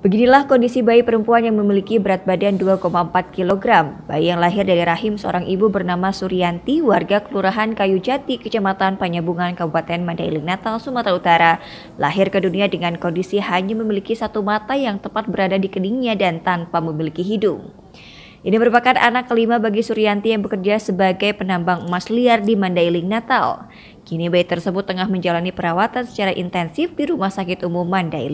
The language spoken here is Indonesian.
Beginilah kondisi bayi perempuan yang memiliki berat badan 2,4 kg. Bayi yang lahir dari rahim seorang ibu bernama Suryanti, warga Kelurahan Kayu Jati, Kecamatan Panyabungan, Kabupaten Mandailing Natal, Sumatera Utara. Lahir ke dunia dengan kondisi hanya memiliki satu mata yang tepat berada di keningnya dan tanpa memiliki hidung. Ini merupakan anak kelima bagi Suryanti yang bekerja sebagai penambang emas liar di Mandailing Natal. Kini bayi tersebut tengah menjalani perawatan secara intensif di Rumah Sakit Umum Mandailing.